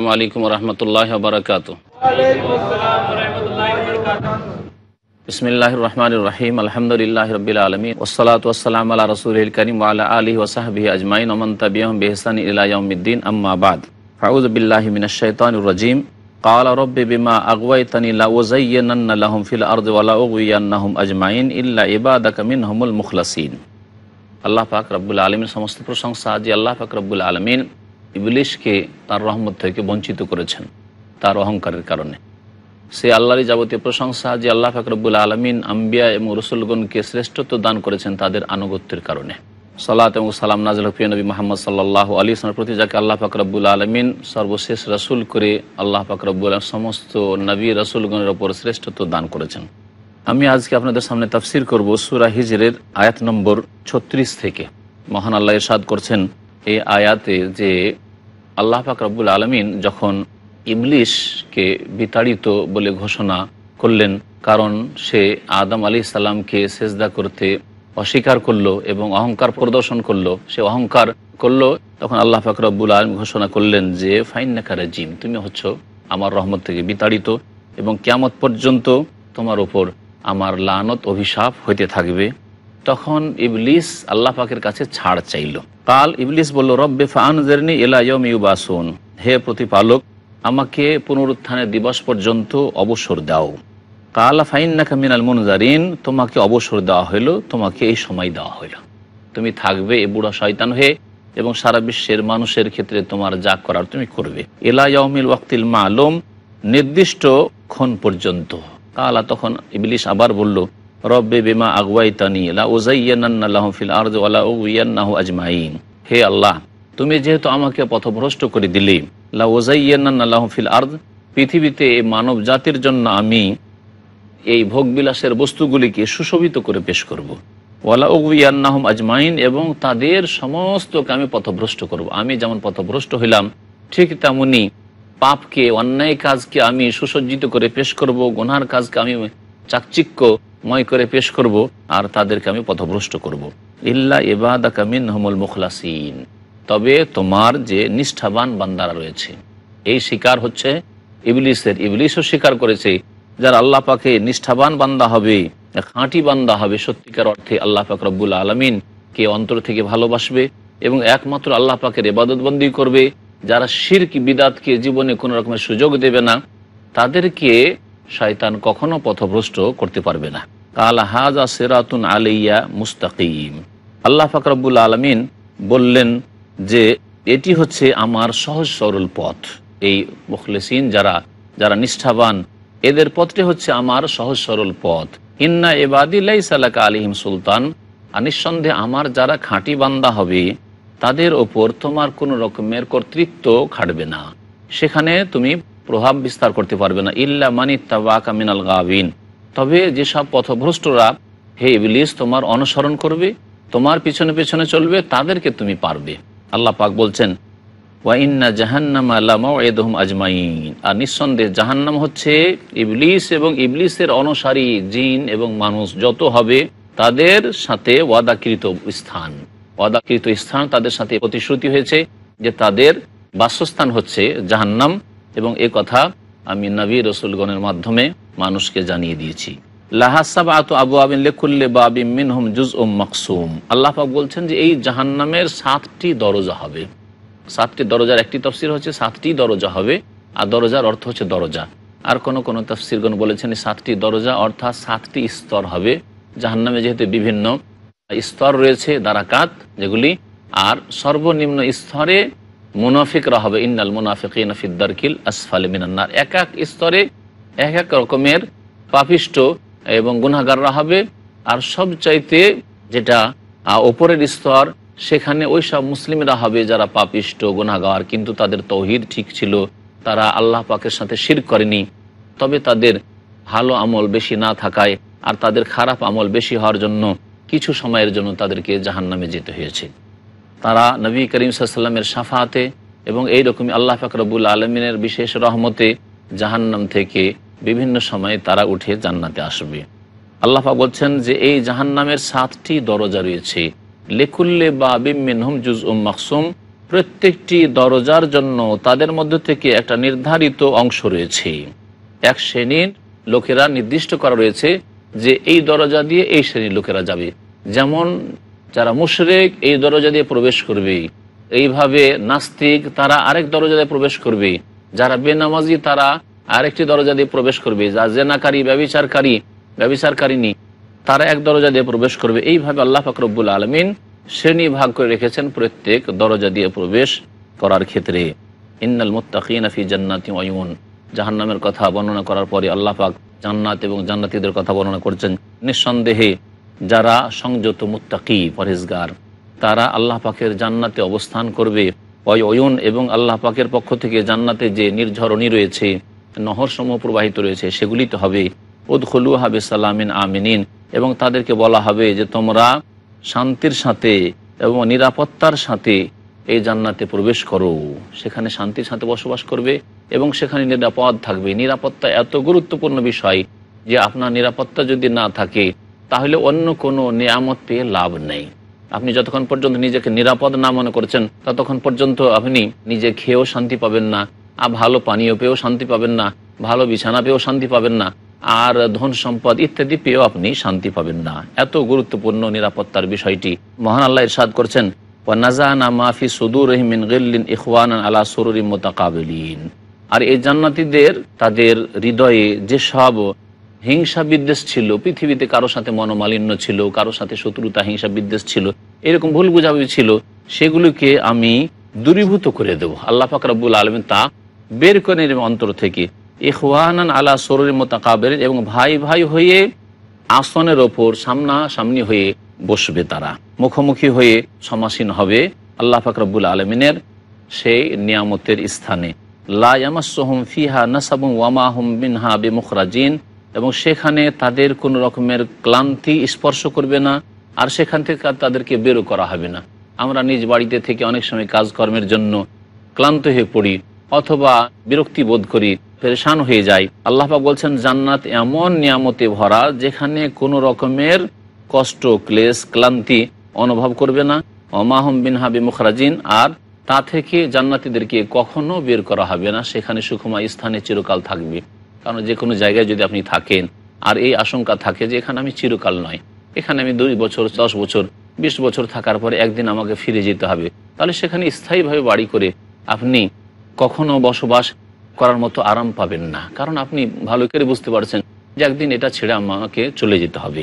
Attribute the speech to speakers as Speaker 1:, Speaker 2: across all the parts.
Speaker 1: আসসালামু আলাইকুম রহমতুল্লাহ বারকাত বিসমিল্লাহ রহমান রহিম আলহামদুলিল্লাহ রবিল আলমী ওসলাত ওসালাম আল্লাহ রসুল করিম আল্লাহ আলী ওসাহবি আজমাইন ওমন তবিয়ম বেহসান ইলাইউদ্দিন আম্মাবাদ ফাউজ বিল্লাহ মিনাশাইতান রাজিম قال رب بما أغويتني لأزينن لهم في الأرض ولا أغوينهم أجمعين إلا عبادك منهم المخلصين আল্লাহ পাক রব্বুল আলমীর সমস্ত প্রশংসা যে আল্লাহ পাক রব্বুল আলমিন ইবলিশকে তার রহমত থেকে বঞ্চিত করেছেন তার অহংকারের কারণে সে আল্লাহরই যাবতীয় প্রশংসা যে আল্লাহ ফাকরবুল আলমিন আম্বিয়া এবং রসুলগণকে শ্রেষ্ঠত্ব দান করেছেন তাদের আনুগত্যের কারণে সালাত এবং সালাম নাজল হফিয় নবী মোহাম্মদ সাল্লাহ আলী ইসলামের প্রতি যাকে আল্লাহ ফাকরবুল আলমিন সর্বশেষ রসুল করে আল্লাহ ফাকরাবুল সমস্ত নবী রসুলগণের ওপর শ্রেষ্ঠত্ব দান করেছেন আমি আজকে আপনাদের সামনে তাফসির করব সুরা হিজরের আয়াত নম্বর ছত্রিশ থেকে মহান আল্লাহ ইরশাদ করছেন এই আয়াতে যে আল্লাহ পাক রব্বুল আলমিন যখন ইমলিশকে বিতাড়িত বলে ঘোষণা করলেন কারণ সে আদম আলী সাল্লামকে সেজদা করতে অস্বীকার করলো এবং অহংকার প্রদর্শন করলো সে অহংকার করলো তখন আল্লাহ পাক রব্বুল আলম ঘোষণা করলেন যে ফাইন ফাইন্নাকারা জিম তুমি হচ্ছ আমার রহমত থেকে বিতাড়িত এবং কেয়ামত পর্যন্ত তোমার ওপর আমার লানত অভিশাপ হইতে থাকবে তখন ইবলিস আল্লাহ পাকের কাছে ছাড় চাইল কাল ইবলিস বলল রব্বে ফানজেরনি এলায়ম ইউবাসুন হে প্রতিপালক আমাকে পুনরুত্থানের দিবস পর্যন্ত অবসর দাও কালা ফাইন নাকা মিনাল মনজারিন তোমাকে অবসর দেওয়া হলো তোমাকে এই সময় দেওয়া হলো তুমি থাকবে এ বুড়া শয়তান হয়ে এবং সারা বিশ্বের মানুষের ক্ষেত্রে তোমার যা করার তুমি করবে এলায়মিল ওয়াক্তিল আলম নির্দিষ্ট ক্ষণ পর্যন্ত কালা তখন ইবলিশ আবার বলল রব্বে বিমা আগুয়াইতানি ফিল আরদ ওয়ালা উইয়ান্নাহু আজমাইন হে আল্লাহ তুমি যেহেতু আমাকে পথভ্রষ্ট করে দিলে লা ওজাইয়ান্নাহ ফিল আর্দ পৃথিবীতে এই মানব জাতির জন্য আমি এই ভোগবিলাসের বস্তুগুলিকে সুশোভিত করে পেশ করব। ওয়ালা উইয়ান্নাহম আজমাইন এবং তাদের সমস্তকে আমি পথভ্রষ্ট করব। আমি যেমন পথভ্রষ্ট হইলাম ঠিক তেমনি পাপকে অন্যায় কাজকে আমি সুসজ্জিত করে পেশ করব গুনহার কাজকে আমি চাকচিক্যময় করে পেশ করব আর তাদেরকে আমি পথভ্রষ্ট করব। ইল্লা এবাদা কামিন হমুল মুখলাসিন তবে তোমার যে নিষ্ঠাবান বান্দারা রয়েছে এই শিকার হচ্ছে ইবলিসের ইবলিশও স্বীকার করেছে যারা আল্লাহ পাকে নিষ্ঠাবান বান্দা হবে খাঁটি বান্দা হবে সত্যিকার অর্থে আল্লাহ পাক রব্বুল আলমিন কে অন্তর থেকে ভালোবাসবে এবং একমাত্র আল্লাহ পাকের এবাদতবন্দি করবে যারা কি বিদাতকে জীবনে কোনো রকমের সুযোগ দেবে না তাদেরকে শয়তান কখনো পথভ্রষ্ট করতে পারবে না কাল হাজা সেরাতুন আলিয়া মুস্তাকিম আল্লাহ ফাকরাবুল আলমিন বললেন যে এটি হচ্ছে আমার সহজ সরল পথ এই মুখলেসিন যারা যারা নিষ্ঠাবান এদের পথটি হচ্ছে আমার সহজ সরল পথ ইন্না এবাদিল্লাই সালাকা আলিহিম সুলতান আর নিঃসন্দেহে আমার যারা খাঁটি বান্দা হবে তাদের ওপর তোমার কোনো রকমের কর্তৃত্ব খাটবে না সেখানে তুমি প্রভাব বিস্তার করতে পারবে না ইল্লা মানি তাবাকা মিনাল গাবিন তবে যেসব পথভ্রষ্টরা হে ইবলিস তোমার অনুসরণ করবে তোমার পিছনে পিছনে চলবে তাদেরকে তুমি পারবে আল্লাহ পাক বলছেন ওয়াইন্না জাহান্নাম আল্লাহ এদহম আজমাইন আর নিঃসন্দেহ জাহান্নাম হচ্ছে ইবলিস এবং ইবলিসের অনুসারী জিন এবং মানুষ যত হবে তাদের সাথে ওয়াদাকৃত স্থান ওয়াদাকৃত স্থান তাদের সাথে প্রতিশ্রুতি হয়েছে যে তাদের বাসস্থান হচ্ছে জাহান্নাম এবং এ কথা আমি নবী রসুলগণের মাধ্যমে মানুষকে জানিয়ে দিয়েছি লাহাসাবাত আবু আবিন লেখুল্লে বাবিম মিনহম জুজ ওম মকসুম আল্লাহ বলছেন যে এই জাহান্নামের সাতটি দরজা হবে সাতটি দরজার একটি তফসির হচ্ছে সাতটি দরজা হবে আর দরজার অর্থ হচ্ছে দরজা আর কোন কোন তফসিরগণ বলেছেন সাতটি দরজা অর্থাৎ সাতটি স্তর হবে জাহান্নামে যেহেতু বিভিন্ন স্তর রয়েছে দারাকাত যেগুলি আর সর্বনিম্ন স্তরে মুনাফিকরা হবে ইন্নাল মুনাফিক ইনাফিদ্দারকিল আসফাল মিনান্নার এক এক স্তরে এক এক রকমের পাপিষ্ট এবং গুনাগাররা হবে আর সবচাইতে যেটা ওপরের স্তর সেখানে ওই সব মুসলিমরা হবে যারা পাপিষ্ট গুনাগার কিন্তু তাদের তৌহিদ ঠিক ছিল তারা আল্লাহ পাকের সাথে শির করেনি তবে তাদের ভালো আমল বেশি না থাকায় আর তাদের খারাপ আমল বেশি হওয়ার জন্য কিছু সময়ের জন্য তাদেরকে জাহান্নামে যেতে হয়েছে তারা নবী করিম সাল্লামের সাফাতে এবং এই রকমই আল্লাহ ফাকরবুল আলমিনের বিশেষ রহমতে জাহান্নাম থেকে বিভিন্ন সময়ে তারা উঠে জান্নাতে আসবে আল্লাহা বলছেন যে এই জাহান্নামের সাতটি দরজা রয়েছে লেকুল্লে বা বিমিনহম জুজ উম মাকসুম প্রত্যেকটি দরজার জন্য তাদের মধ্য থেকে একটা নির্ধারিত অংশ রয়েছে এক শ্রেণীর লোকেরা নির্দিষ্ট করা রয়েছে যে এই দরজা দিয়ে এই শ্রেণীর লোকেরা যাবে যেমন যারা মুশরেক এই দরজা দিয়ে প্রবেশ করবে এইভাবে নাস্তিক তারা আরেক দরজা দিয়ে প্রবেশ করবে যারা বেনামাজি তারা আরেকটি দরজা দিয়ে প্রবেশ করবে যা জেনাকারী ব্যবিচারকারী ব্যবিচারকারিনী তারা এক দরজা দিয়ে প্রবেশ করবে এইভাবে আল্লাহ ফাকরবুল আলমিন শ্রেণী ভাগ করে রেখেছেন প্রত্যেক দরজা দিয়ে প্রবেশ করার ক্ষেত্রে ইন্নাল মুতাকিনাফি জান্নাতি অয়ুন জাহান্নামের কথা বর্ণনা করার পরে আল্লাহ পাক জান্নাত এবং জান্নাতীদের কথা বর্ণনা করছেন নিঃসন্দেহে যারা সংযত মুত্তাকি পরেজগার তারা আল্লাহ পাকের জান্নাতে অবস্থান করবে অয় অয়ন এবং আল্লাহ পাকের পক্ষ থেকে জান্নাতে যে নির্ঝরণী রয়েছে নহরসমূহ প্রবাহিত রয়েছে সেগুলি তো হবে উদ্খলু হাবে সালামিন আমিনিন এবং তাদেরকে বলা হবে যে তোমরা শান্তির সাথে এবং নিরাপত্তার সাথে এই জান্নাতে প্রবেশ করো সেখানে শান্তির সাথে বসবাস করবে এবং সেখানে নিরাপদ থাকবে নিরাপত্তা এত গুরুত্বপূর্ণ বিষয় যে আপনার নিরাপত্তা যদি না থাকে তাহলে অন্য কোনো নিয়ামত পেয়ে লাভ নেই আপনি যতক্ষণ পর্যন্ত নিজেকে নিরাপদ না মনে করছেন ততক্ষণ পর্যন্ত আপনি নিজে খেয়েও শান্তি পাবেন না আর ভালো পানীয় পেয়েও শান্তি পাবেন না ভালো বিছানা পেয়েও শান্তি পাবেন না আর ধন সম্পদ ইত্যাদি পেয়েও আপনি শান্তি পাবেন না এত গুরুত্বপূর্ণ নিরাপত্তার বিষয়টি মহান আল্লাহ ইরশাদ করছেন নাজানা মাফি সুদুর রহিমিন গিল্লিন ইখওয়ান আলা সুরুরি মোতাকাবিলিন আর এই জান্নাতিদের তাদের হৃদয়ে যেসব হিংসা বিদ্বেষ ছিল পৃথিবীতে কারো সাথে মনোমালিন্য ছিল কারো সাথে শত্রুতা হিংসা বিদ্বেষ ছিল এরকম ভুল বুঝাবুঝি ছিল সেগুলোকে আমি দূরীভূত করে দেবো আল্লাহ ফাকরাবুল আলম তা বের করে অন্তর থেকে এখওয়ানান আলা সরের কাবের এবং ভাই ভাই হয়ে আসনের ওপর সামনাসামনি হয়ে বসবে তারা মুখোমুখি হয়ে সমাসীন হবে আল্লাহ ফাকরাবুল আলমিনের সেই নিয়ামতের স্থানে লায়ামাসহম ফিহা নাসাবুম ওয়ামাহম বিনহা বে মুখরাজিন এবং সেখানে তাদের কোনো রকমের ক্লান্তি স্পর্শ করবে না আর সেখান থেকে তাদেরকে বেরো করা হবে না আমরা নিজ বাড়িতে থেকে অনেক সময় কাজকর্মের জন্য ক্লান্ত হয়ে পড়ি অথবা বিরক্তি বোধ করি পরেশান হয়ে যাই আল্লাহ বলছেন জান্নাত এমন নিয়ামতে ভরা যেখানে কোনো রকমের কষ্ট ক্লেশ ক্লান্তি অনুভব করবে না অমাহম বিন হাবি মুখরাজিন আর তা থেকে জান্নাতিদেরকে কখনো বের করা হবে না সেখানে সুকুমা স্থানে চিরকাল থাকবে কারণ যে কোনো জায়গায় যদি আপনি থাকেন আর এই আশঙ্কা থাকে যে এখানে আমি চিরকাল নয় এখানে আমি দুই বছর দশ বছর বিশ বছর থাকার পরে একদিন আমাকে ফিরে যেতে হবে তাহলে সেখানে স্থায়ীভাবে বাড়ি করে আপনি কখনো বসবাস করার মতো আরাম পাবেন না কারণ আপনি ভালো করে বুঝতে পারছেন যে একদিন এটা ছেড়ে আমাকে চলে যেতে হবে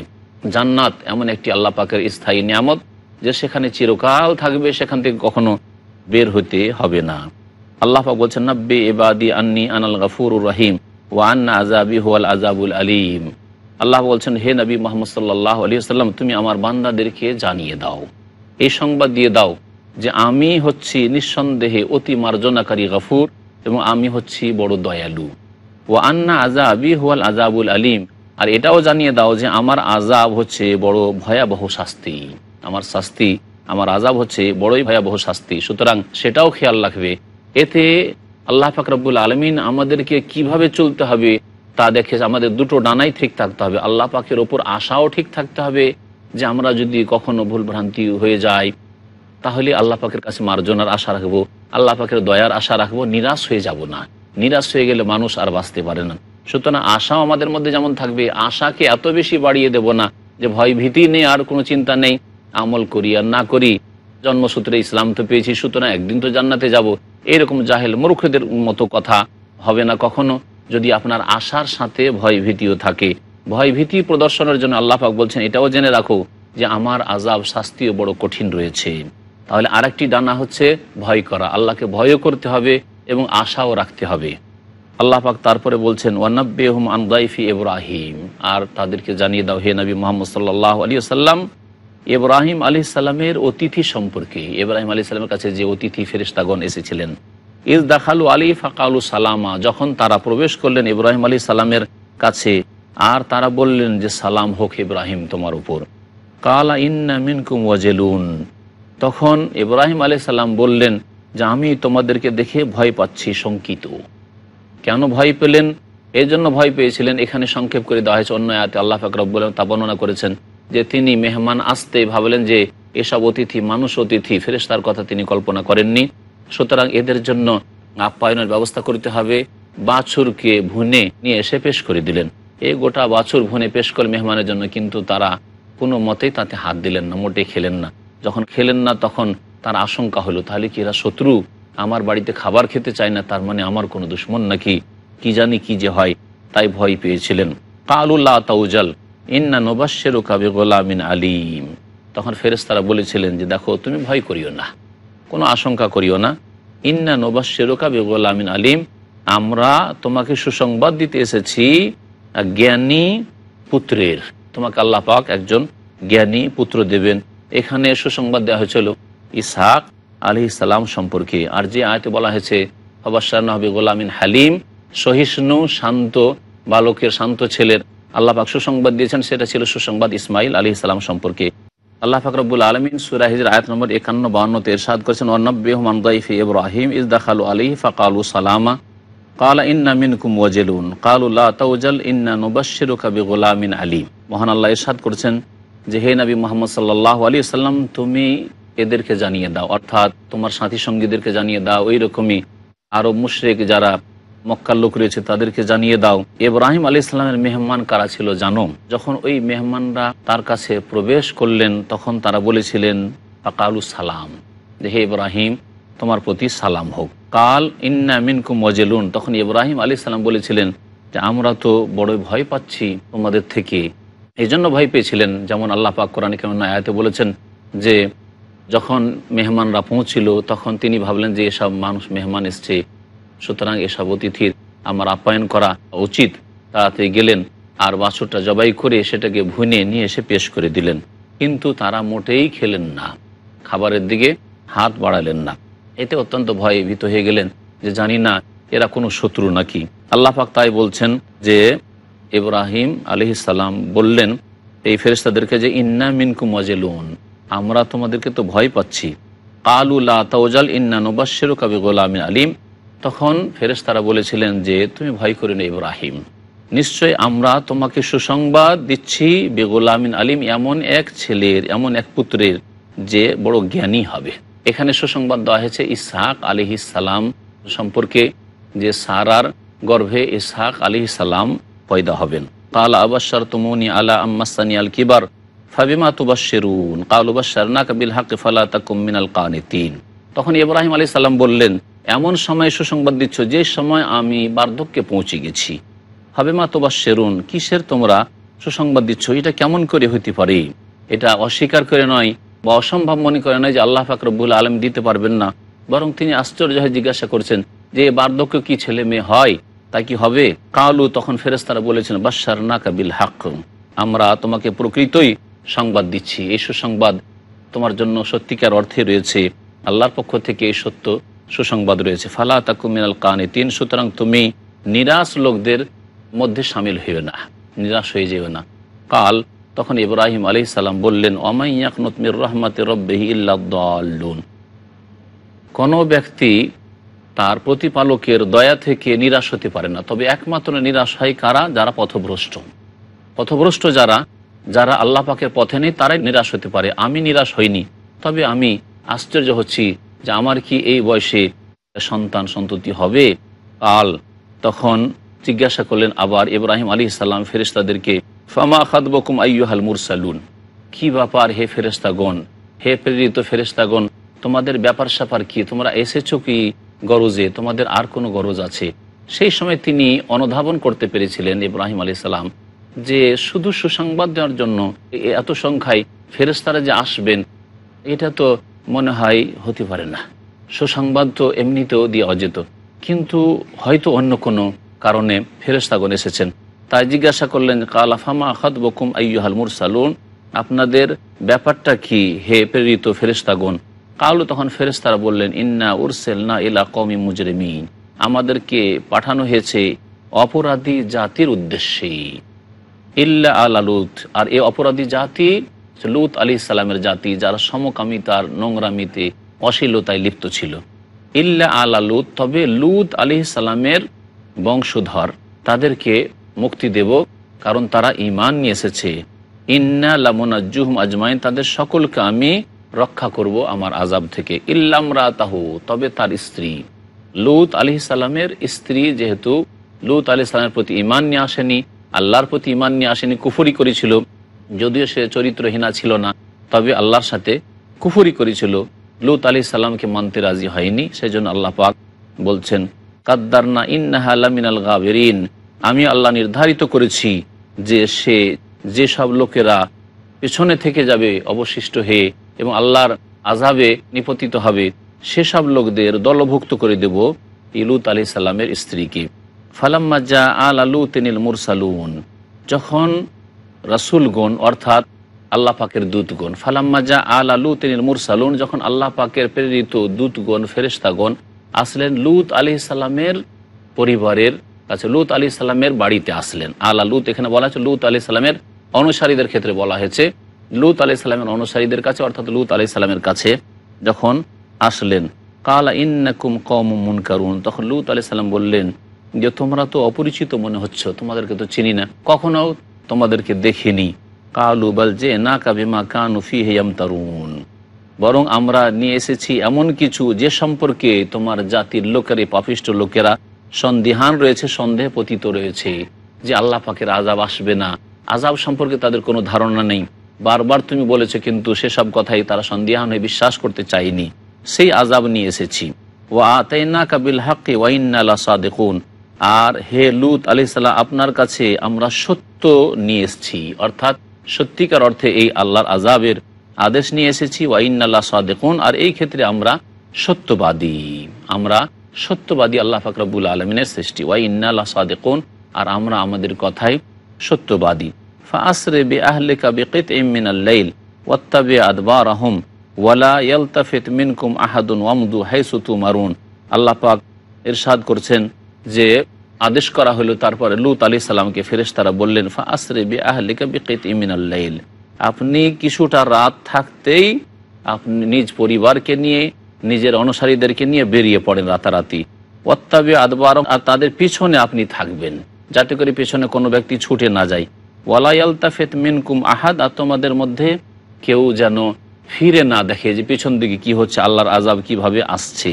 Speaker 1: জান্নাত এমন একটি আল্লাহ পাকের স্থায়ী নিয়ামত যে সেখানে চিরকাল থাকবে সেখান থেকে কখনো বের হতে হবে না আল্লাহ পাক বলছেন না বে এবাদি আন্নি আনাল গাফুর রাহিম ওয়ান আজাবি হুয়াল আজাবুল আলিম আল্লাহ বলছেন হে নবী মোহাম্মদ সাল্লাহ আলী সাল্লাম তুমি আমার বান্দাদেরকে জানিয়ে দাও এই সংবাদ দিয়ে দাও যে আমি হচ্ছি নিঃসন্দেহে অতি মার্জনাকারী গফুর এবং আমি হচ্ছি বড় দয়ালু ও আন্না আজাবি হুয়াল আজাবুল আলিম আর এটাও জানিয়ে দাও যে আমার আজাব হচ্ছে বড় ভয়াবহ শাস্তি আমার শাস্তি আমার আজাব হচ্ছে বড়ই ভয়াবহ শাস্তি সুতরাং সেটাও খেয়াল রাখবে এতে আল্লাহ ফাকরাবুল আলমিন আমাদেরকে কিভাবে চলতে হবে তা দেখে আমাদের দুটো ডানাই ঠিক থাকতে হবে আল্লাহ পাখের ওপর আশাও ঠিক থাকতে হবে যে আমরা যদি কখনো ভুলভ্রান্তি হয়ে যাই তাহলে আল্লাহ পাকের কাছে মার্জনার আশা রাখবো আল্লাহ পাখের দয়ার আশা রাখবো নিরাশ হয়ে যাব না নিরাশ হয়ে গেলে মানুষ আর বাঁচতে পারে না সুতরাং আশাও আমাদের মধ্যে যেমন থাকবে আশাকে এত বেশি বাড়িয়ে দেব না যে ভয় ভীতি নেই আর কোনো চিন্তা নেই আমল করি আর না করি জন্মসূত্রে ইসলাম তো পেয়েছি সুতরাং একদিন তো জান্নাতে যাব এরকম জাহেল মূর্খদের মতো কথা হবে না কখনো যদি আপনার আশার সাথে ভয় ভীতিও থাকে ভয় ভীতি প্রদর্শনের জন্য আল্লাহাক বলছেন এটাও জেনে রাখো যে আমার আজাব শাস্তিও বড় কঠিন রয়েছে তাহলে আরেকটি ডানা হচ্ছে ভয় করা আল্লাহকে ভয়ও করতে হবে এবং আশাও রাখতে হবে আল্লাহ পাক তারপরে বলছেন হুম আন্দাইফি এব্রাহিম আর তাদেরকে জানিয়ে দাও হে নবী মোহাম্মদ সাল্লাহ আলী সাল্লাম এব্রাহিম আলি সাল্লামের অতিথি সম্পর্কে এব্রাহিম আলি সাল্লামের কাছে যে অতিথি ফেরিস্তাগণ এসেছিলেন ইস দাখালু আলী ফাকালু সালামা যখন তারা প্রবেশ করলেন ইব্রাহিম আলী সালামের কাছে আর তারা বললেন যে সালাম হোক ইব্রাহিম তোমার উপর কালা ইন্না মিনকুম ওয়াজেলুন তখন ইব্রাহিম আলি সাল্লাম বললেন যে আমি তোমাদেরকে দেখে ভয় পাচ্ছি শঙ্কিত কেন ভয় পেলেন এই ভয় পেয়েছিলেন এখানে সংক্ষেপ করে দেওয়া হয়েছে অন্য আয়াতে আল্লাহ ফাকরব বলেন তা বর্ণনা করেছেন যে তিনি মেহমান আসতে ভাবলেন যে এসব অতিথি মানুষ অতিথি ফেরেস্তার কথা তিনি কল্পনা করেননি সুতরাং এদের জন্য আপ্যায়নের ব্যবস্থা করতে হবে বাছুরকে ভুনে নিয়ে এসে পেশ করে দিলেন এই গোটা বাছুর ভুনে পেশ করে মেহমানের জন্য কিন্তু তারা কোনো মতেই তাতে হাত দিলেন না মোটে খেলেন না যখন খেলেন না তখন তার আশঙ্কা হলো তাহলে কি এরা শত্রু আমার বাড়িতে খাবার খেতে চায় না তার মানে আমার কোনো দুশ্মন নাকি কি জানি কি যে হয় তাই ভয় পেয়েছিলেন কালুল্লাহ তাউজাল ইন্না নোবাসের কাবে গোলামিন আলিম তখন ফেরেস্তারা বলেছিলেন যে দেখো তুমি ভয় করিও না কোনো আশঙ্কা করিও না ইন্না নোবাসের কাবে গোলামিন আলিম আমরা তোমাকে সুসংবাদ দিতে এসেছি জ্ঞানী পুত্রের তোমাকে আল্লাহ পাক একজন জ্ঞানী পুত্র দেবেন এখানে সুসংবাদ দেওয়া হয়েছিল ইসাক আলি ইসালাম সম্পর্কে আর যে আয়তে বলা হয়েছে হবাসান হবি গোলামিন হালিম সহিষ্ণু শান্ত বালকের শান্ত ছেলের আল্লাহাক সুসংবাদ দিয়েছেন সেটা ছিল সুসংবাদ ইসমাইল আলী ইসলাম সম্পর্কে আল্লাহ ফাকরবুল আলমিন সুরাহিজের আয়াত নম্বর একান্ন বাহান্নতে এরশাদ করেছেন অন্নব্বেহমান দাইফি ইব্রাহিম ইজদাখালু আলী ফাকালু সালামা তাউজাল ইন্না আলী মহান আল্লাহ ইরশাদ করছেন যে হে নবী মোহাম্মদ সাল্লাহ আলী সাল্লাম তুমি এদেরকে জানিয়ে দাও অর্থাৎ তোমার সাথী সঙ্গীদেরকে জানিয়ে দাও ওই রকমই আরব মুশরেক যারা মক্কার লোক রয়েছে তাদেরকে জানিয়ে দাও এব্রাহিম আলী ইসলামের মেহমান কারা ছিল জানো যখন ওই মেহমানরা তার কাছে প্রবেশ করলেন তখন তারা বলেছিলেন ফাকালু সালাম যে হে ইব্রাহিম তোমার প্রতি সালাম হোক কাল ইন্না মিনকু মজেলুন তখন ইব্রাহিম আলী সালাম বলেছিলেন যে আমরা তো বড় ভয় পাচ্ছি তোমাদের থেকে এই জন্য ভয় পেয়েছিলেন যেমন আল্লাহ পাক কোরআন কেমন আয়াতে বলেছেন যে যখন মেহমানরা পৌঁছিল তখন তিনি ভাবলেন যে এসব মানুষ মেহমান এসছে সুতরাং এসব অতিথির আমার আপ্যায়ন করা উচিত তাড়াতে গেলেন আর বাছুরটা জবাই করে সেটাকে ভুনে নিয়ে এসে পেশ করে দিলেন কিন্তু তারা মোটেই খেলেন না খাবারের দিকে হাত বাড়ালেন না এতে অত্যন্ত ভয়ে ভীত হয়ে গেলেন যে জানি না এরা কোনো শত্রু নাকি আল্লাহাক তাই বলছেন যে ইব্রাহিম আলহ সালাম বললেন এই ফেরেস্তাদেরকে যে ইন্না মিনকু মজেলুন আমরা তোমাদেরকে তো ভয় পাচ্ছি আলু লা তাওজাল ইন্না নবাসের কবি গোলামিন আলিম তখন ফেরেস তারা বলেছিলেন যে তুমি ভয় করে না ইব্রাহিম নিশ্চয় আমরা তোমাকে সুসংবাদ দিচ্ছি বেগুলামিন আলিম এমন এক ছেলের এমন এক পুত্রের যে বড় জ্ঞানী হবে এখানে সুসংবাদ দেওয়া হয়েছে ইসহাক আলি সালাম সম্পর্কে যে সারার গর্ভে ইসহাক আলি সালাম পয়দা হবেন কাল আবাসার তুমনি আলা আম্মাসানি আল কিবার ফাবিমা তুবাসেরুন কাল উবাসার না কাবিল হাক ফালা তাকুমিন আল কানে তিন তখন ইব্রাহিম আলি সালাম বললেন এমন সময় সুসংবাদ দিচ্ছ যে সময় আমি বার্ধক্যে পৌঁছে গেছি হবে মা তোমার সেরুন কিসের তোমরা সুসংবাদ দিচ্ছ এটা কেমন করে হইতে পারে এটা অস্বীকার করে নয় বা অসম্ভব মনে করে নয় যে আল্লাহ ফাকরবুল আলম দিতে পারবেন না বরং তিনি আশ্চর্য হয়ে জিজ্ঞাসা করছেন যে বার্ধক্য কি ছেলে মেয়ে হয় তা কি হবে কালু তখন ফেরেস্তারা বলেছেন বাসার না কাবিল হাক আমরা তোমাকে প্রকৃতই সংবাদ দিচ্ছি এই সুসংবাদ তোমার জন্য সত্যিকার অর্থে রয়েছে আল্লাহর পক্ষ থেকে এই সত্য সুসংবাদ রয়েছে ফালা তাকু মিনাল কানে তিন সুতরাং তুমি নিরাশ লোকদের মধ্যে সামিল হইবে না নিরাশ হয়ে যাবে না কাল তখন ইব্রাহিম আলি সাল্লাম বললেন অমাইয়াকনতমির রহমাতে রব্বেহি ইল্লাদ্দাল্লুন কোনো ব্যক্তি তার প্রতিপালকের দয়া থেকে নিরাশ হতে পারে না তবে একমাত্র নিরাশ হয় কারা যারা পথভ্রষ্ট পথভ্রষ্ট যারা যারা আল্লাহ পাকের পথে নেই তারাই নিরাশ হতে পারে আমি নিরাশ হইনি তবে আমি আশ্চর্য হচ্ছি যে আমার কি এই বয়সে সন্তান সন্ততি হবে কাল তখন জিজ্ঞাসা করলেন আবার ইব্রাহিম আলী ইসাল্লাম ফেরিস্তাদেরকে ফামা খাদবকুম আইয়ুহাল মুরসালুন কি ব্যাপার হে ফেরেস্তাগণ হে প্রেরিত ফেরেস্তাগণ তোমাদের ব্যাপার স্যাপার কি তোমরা এসেছো কি গরজে তোমাদের আর কোনো গরজ আছে সেই সময় তিনি অনুধাবন করতে পেরেছিলেন ইব্রাহিম আলী সালাম যে শুধু সুসংবাদ দেওয়ার জন্য এত সংখ্যায় ফেরেস্তারা যে আসবেন এটা তো মনে হয় হতে পারে না সুসংবাদ তো এমনিতেও দেওয়া যেত কিন্তু হয়তো অন্য কোনো কারণে ফেরস্তাগণ এসেছেন তাই জিজ্ঞাসা করলেন কালাফামা আখাদ বকুম আইহাল মুরসালুন আপনাদের ব্যাপারটা কি হে প্রেরিত ফেরেস্তাগণ কালু তখন ফেরেস্তারা বললেন ইন্না উরসেল না ইলা কমি মুজরেমিন আমাদেরকে পাঠানো হয়েছে অপরাধী জাতির উদ্দেশ্যেই ইল্লা আলালুত আর এ অপরাধী জাতি লুত আলী ইসালামের জাতি যারা সমকামিতার নোংরামিতে অশ্লীলতায় লিপ্ত ছিল ইল্লা আলা লুত তবে লুত আলী ইসালামের বংশধর তাদেরকে মুক্তি দেব কারণ তারা ইমান নিয়ে এসেছে ইন্না জুহম আজমাইন তাদের সকলকে আমি রক্ষা করব আমার আজাব থেকে ইল্লামরা তাহু তবে তার স্ত্রী লুত আলি ইসালামের স্ত্রী যেহেতু লুত আলি ইসালামের প্রতি ইমান নিয়ে আসেনি আল্লাহর প্রতি ইমান নিয়ে আসেনি কুফরি করেছিল যদিও সে চরিত্রহীনা ছিল না তবে আল্লাহর সাথে কুফুরি করেছিল লুত আলি সাল্লামকে মানতে রাজি হয়নি সেজন্য আল্লাহ পাক বলছেন কাদ্দারনা ইন্নাহা গাভেরিন গাবেরিন আমি আল্লাহ নির্ধারিত করেছি যে সে যেসব লোকেরা পেছনে থেকে যাবে অবশিষ্ট হয়ে এবং আল্লাহর আজাবে নিপতিত হবে সেসব লোকদের দলভুক্ত করে দেব ইলুত আলি সাল্লামের স্ত্রীকে ফালাম্মা যা আল আলু তিনিল মুরসালুন যখন রাসুলগণ অর্থাৎ আল্লাহ পাকের দূতগণ ফালাম্মাজা আল আলু তিনির মুরসালুন যখন আল্লাহ পাকের প্রেরিত দূতগণ ফেরেস্তাগণ আসলেন লুত আলি সাল্লামের পরিবারের কাছে লুত আলি সাল্লামের বাড়িতে আসলেন আল আলুত এখানে বলা হয়েছে লুত আলি সাল্লামের অনুসারীদের ক্ষেত্রে বলা হয়েছে লুত আলি সাল্লামের অনুসারীদের কাছে অর্থাৎ লুত আলি সাল্লামের কাছে যখন আসলেন কালা ইন্নাকুম কম মুন কারুন তখন লুত আলি সাল্লাম বললেন যে তোমরা তো অপরিচিত মনে হচ্ছ তোমাদেরকে তো চিনি না কখনো তোমাদেরকে দেখিনি কালু বল যে না কাবিমা কানুফি হেয়াম তরুণ বরং আমরা নিয়ে এসেছি এমন কিছু যে সম্পর্কে তোমার জাতির লোকের পাপিষ্ট লোকেরা সন্দিহান রয়েছে সন্দেহে পতিত রয়েছে যে আল্লাহ পাখের আজাব আসবে না আজাব সম্পর্কে তাদের কোনো ধারণা নেই বারবার তুমি বলেছো কিন্তু সেসব কথাই তারা সন্দেহান হয়ে বিশ্বাস করতে চায়নি সেই আজাব নিয়ে এসেছি ও না কাবিল হাক্কে ওয়াইন্না দেখুন আর হে লুত আলি সাল্লাহ আপনার কাছে আমরা সত্য সত্য নিয়ে এসেছি অর্থাৎ সত্যিকার অর্থে এই আল্লাহর আজাবের আদেশ নিয়ে এসেছি ওয়াইন্নাল্লাহ সাদেকুন আর এই ক্ষেত্রে আমরা সত্যবাদী আমরা সত্যবাদী আল্লাহ ফাকরাবুল আলমিনের সৃষ্টি ওয়াইন্নাল্লাহ সাদেকুন আর আমরা আমাদের কথায় সত্যবাদী ফাসরে বে আহলে কাবিকিত ইমিনাল্লাইল ওয়াত্তাবে আদবা রাহম ওয়ালা ইয়ালতাফিত মিনকুম আহাদুন ওয়ামদু হাইসুতু মারুন আল্লাহ পাক এরশাদ করছেন যে আদেশ করা হলো তারপরে লুত আলি সালামকে ফেরেস তারা বললেন ফা আসরে বি আহলিকা বিকিত ইমিনাল্লাইল আপনি কিছুটা রাত থাকতেই আপনি নিজ পরিবারকে নিয়ে নিজের অনুসারীদেরকে নিয়ে বেরিয়ে পড়েন রাতারাতি অত্যাবি আদবার আর তাদের পিছনে আপনি থাকবেন যাতে করে পিছনে কোনো ব্যক্তি ছুটে না যায় ওয়ালাই আলতাফেত মিনকুম আহাদ আর তোমাদের মধ্যে কেউ যেন ফিরে না দেখে যে পিছন দিকে কি হচ্ছে আল্লাহর আজাব কিভাবে আসছে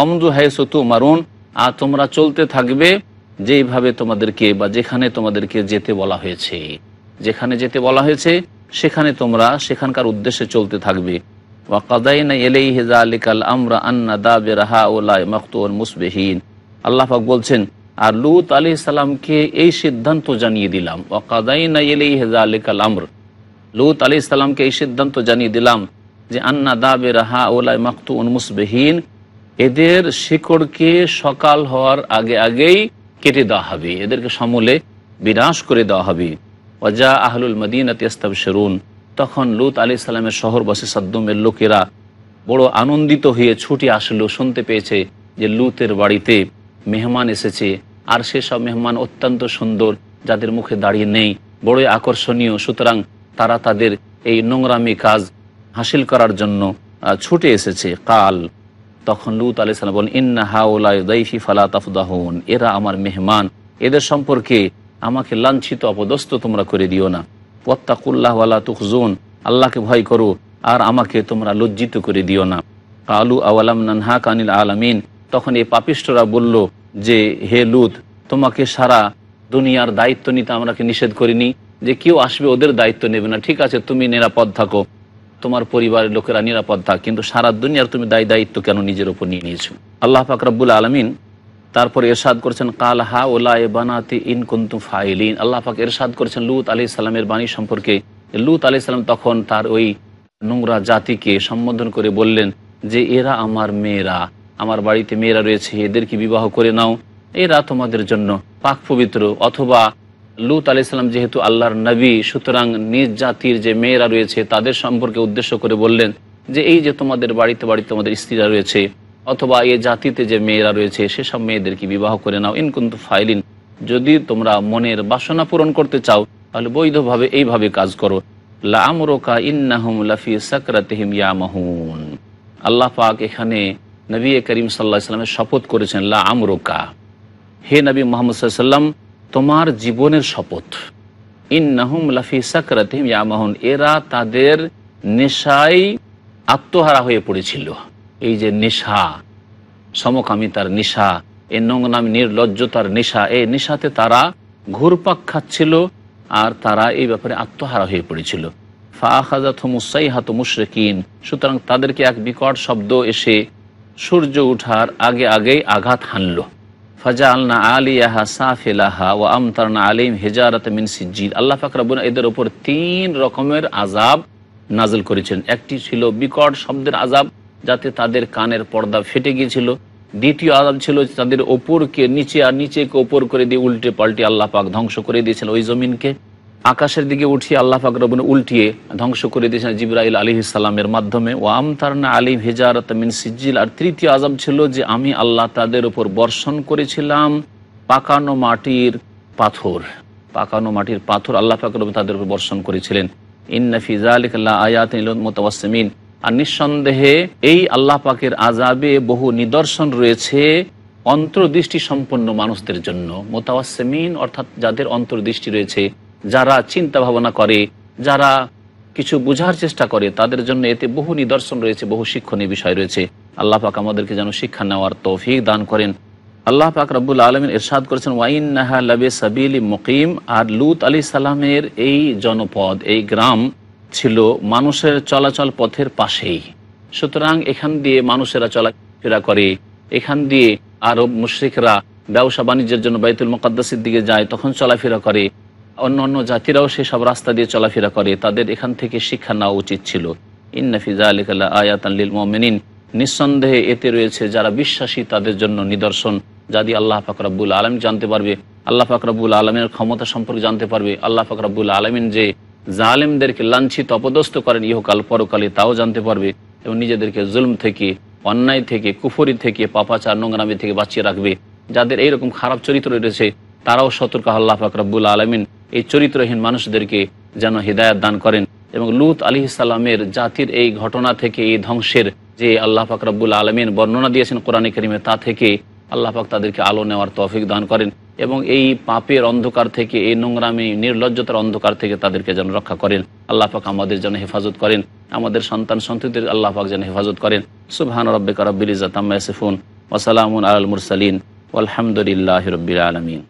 Speaker 1: অমদু সতু মারুন আর তোমরা চলতে থাকবে যেইভাবে তোমাদেরকে বা যেখানে তোমাদেরকে যেতে বলা হয়েছে যেখানে যেতে বলা হয়েছে সেখানে তোমরা সেখানকার উদ্দেশ্যে চলতে থাকবে ওয়া কাদাইনা এলেই হেজা আলিকাল আমরা আল্লাহাক বলছেন আর লুত আলি সালামকে এই সিদ্ধান্ত জানিয়ে দিলাম ওয়া কাদাইনা এলেই হেজা আলিকাল আমর লুত আলি সালামকে এই সিদ্ধান্ত জানিয়ে দিলাম যে আন্না দা বেরাহা ওলাই মখতুল মুসবেহীন এদের শিকড়কে সকাল হওয়ার আগে আগেই কেটে দেওয়া হবে এদেরকে সমূলে বিনাশ করে দেওয়া হবে ওজা আহলুল মদিনা তেস্তাব শেরুন তখন লুত আলি শহর শহরবাসী সাদ্দুমের লোকেরা বড় আনন্দিত হয়ে ছুটি আসলো শুনতে পেয়েছে যে লুতের বাড়িতে মেহমান এসেছে আর সেসব মেহমান অত্যন্ত সুন্দর যাদের মুখে দাঁড়িয়ে নেই বড়ই আকর্ষণীয় সুতরাং তারা তাদের এই নোংরামি কাজ হাসিল করার জন্য ছুটে এসেছে কাল তখন লুত আলি সাল্লাম বলেন ইন্না হাউলাইফি ফালা তাফদাহন এরা আমার মেহমান এদের সম্পর্কে আমাকে লাঞ্ছিত অপদস্থ তোমরা করে দিও না ওয়াত্তাকুল্লাহ আলা তুখজুন আল্লাহকে ভয় করো আর আমাকে তোমরা লজ্জিত করে দিও না আলু আওয়ালাম নানহা কানিল আলামিন তখন এই পাপিষ্টরা বলল যে হে লুত তোমাকে সারা দুনিয়ার দায়িত্ব নিতে আমরাকে নিষেধ করিনি যে কেউ আসবে ওদের দায়িত্ব নেবে না ঠিক আছে তুমি নিরাপদ থাকো তোমার পরিবারের লোকেরা নিরাপদ থাক কিন্তু সারা দুনিয়ার তুমি দায় দায়িত্ব কেন নিজের ওপর নিয়ে নিয়েছো আল্লাহ ফাকরাবুল আলমিন তারপর এরশাদ করেছেন কাল হা ওলা এ বানাতি ইন কুন্তু ফাইলিন আল্লাহ পাক এরশাদ করেছেন লুত আলি সাল্লামের বাণী সম্পর্কে লুত আলি সাল্লাম তখন তার ওই নোংরা জাতিকে সম্বোধন করে বললেন যে এরা আমার মেয়েরা আমার বাড়িতে মেয়েরা রয়েছে এদেরকে বিবাহ করে নাও এরা তোমাদের জন্য পাক পবিত্র অথবা লুত আলি সাল্লাম যেহেতু আল্লাহর নবী সুতরাং নিজ জাতির যে মেয়েরা রয়েছে তাদের সম্পর্কে উদ্দেশ্য করে বললেন যে এই যে তোমাদের বাড়িতে বাড়িতে তোমাদের স্ত্রীরা রয়েছে অথবা এই জাতিতে যে মেয়েরা রয়েছে সেসব মেয়েদেরকে বিবাহ করে নাও কিন্তু ফাইলিন যদি তোমরা মনের বাসনা পূরণ করতে চাও তাহলে বৈধভাবে এইভাবে কাজ করো লামরোকা ইন্নাহম লাফি সাকরাতেহিম ইয়ামাহুন আল্লাহ পাক এখানে নবী করিম সাল্লাহ সাল্লামের শপথ করেছেন লা আমরোকা হে নবী মোহাম্মদ সাল্লাম তোমার জীবনের শপথ ইন নাহুম লাফি সাকিম ইয়ামাহন এরা তাদের নেশাই আত্মহারা হয়ে পড়েছিল এই যে নেশা সমকামিতার নেশা এ নোংনামি নির্লজ্জতার নেশা এই নেশাতে তারা ঘুরপাক খাচ্ছিল আর তারা এই ব্যাপারে আত্মহারা হয়ে পড়েছিল ফাহাজাত মুশরেকিন সুতরাং তাদেরকে এক বিকট শব্দ এসে সূর্য উঠার আগে আগেই আঘাত হানলো ফাজা আলনা আলিয়াহা সাফিলাহা ও আমতারনা আলিম হেজারাত মিন সিজিদ আল্লাহ ফাকরাবুন এদের ওপর তিন রকমের আজাব নাজল করেছেন একটি ছিল বিকট শব্দের আজাব যাতে তাদের কানের পর্দা ফেটে গিয়েছিল দ্বিতীয় আজাব ছিল তাদের ওপরকে নিচে আর নিচেকে ওপর করে দিয়ে উল্টে পাল্টে আল্লাহ পাক ধ্বংস করে দিয়েছিল ওই জমিনকে আকাশের দিকে উঠিয়ে আল্লাহ ফাকরবন উল্টিয়ে ধ্বংস করে দিয়েছেন জিব্রাইল আলী ইসালামের মাধ্যমে ও আমতারনা আলী হেজার মিন সিজিল আর তৃতীয় আজাব ছিল যে আমি আল্লাহ তাদের ওপর বর্ষণ করেছিলাম পাকানো মাটির পাথর পাকানো মাটির পাথর আল্লাহ ফাকরব তাদের উপর বর্ষণ করেছিলেন ইন্নাফিজা আলিকাল্লা আয়াত মোতাবাসমিন আর নিঃসন্দেহে এই আল্লাহ পাকের আজাবে বহু নিদর্শন রয়েছে অন্তর্দৃষ্টি সম্পন্ন মানুষদের জন্য মোতাওয়াসমিন অর্থাৎ যাদের অন্তর্দৃষ্টি রয়েছে যারা চিন্তা ভাবনা করে যারা কিছু বোঝার চেষ্টা করে তাদের জন্য এতে বহু নিদর্শন রয়েছে বহু শিক্ষণীয় বিষয় রয়েছে আল্লাহ পাক আমাদেরকে যেন শিক্ষা নেওয়ার তৌফিক দান করেন আল্লাহ পাক রব্বুল আলমিন ইরশাদ করেছেন ওয়াইনাহা লাবে সাবিল মকিম আর লুত আলী সালামের এই জনপদ এই গ্রাম ছিল মানুষের চলাচল পথের পাশেই সুতরাং এখান দিয়ে মানুষেরা চলাফেরা করে এখান দিয়ে আরব মুশ্রিকরা ব্যবসা বাণিজ্যের জন্য বাইতুল মোকাদ্দাসের দিকে যায় তখন চলাফেরা করে অন্য অন্য জাতিরাও সেসব রাস্তা দিয়ে চলাফেরা করে তাদের এখান থেকে শিক্ষা নেওয়া উচিত ছিল ইন্নাফিজা আলিকাল্লা আল্লিল মোমেনিন নিঃসন্দেহে এতে রয়েছে যারা বিশ্বাসী তাদের জন্য নিদর্শন যা দিয়ে আল্লাহ ফাকরাবুল আলম জানতে পারবে আল্লাহ ফাকরাবুল আলমের ক্ষমতা সম্পর্কে জানতে পারবে আল্লাহ ফাকরাবুল আলমিন যে জালেমদেরকে লাঞ্ছিত অপদস্থ করেন ইহকাল পরকালে তাও জানতে পারবে এবং নিজেদেরকে জুলম থেকে অন্যায় থেকে কুফরি থেকে পাপাচার নোংরামি থেকে বাঁচিয়ে রাখবে যাদের এইরকম খারাপ চরিত্র রয়েছে তারাও সতর্ক আল্লাহ ফাকরাবুল আলমিন এই চরিত্রহীন মানুষদেরকে যেন হৃদায়ত দান করেন এবং লুত আলি ইসাল্লামের জাতির এই ঘটনা থেকে এই ধ্বংসের যে আল্লাহ পাক রব্বুল আলমিন বর্ণনা দিয়েছেন কোরআনে করিমে তা থেকে আল্লাহ পাক তাদেরকে আলো নেওয়ার তৌফিক দান করেন এবং এই পাপের অন্ধকার থেকে এই নোংরামি নির্লজ্জতার অন্ধকার থেকে তাদেরকে যেন রক্ষা করেন আল্লাহ পাক আমাদের যেন হেফাজত করেন আমাদের সন্তান সন্ততির আল্লাহ পাক যেন হেফাজত করেন সুবহান রব্বিক রব্বিল ইজাত আম্মা ইয়াসিফুন ওয়া সালামুন আলাল মুরসালিন ওয়া রব্বিল আলামিন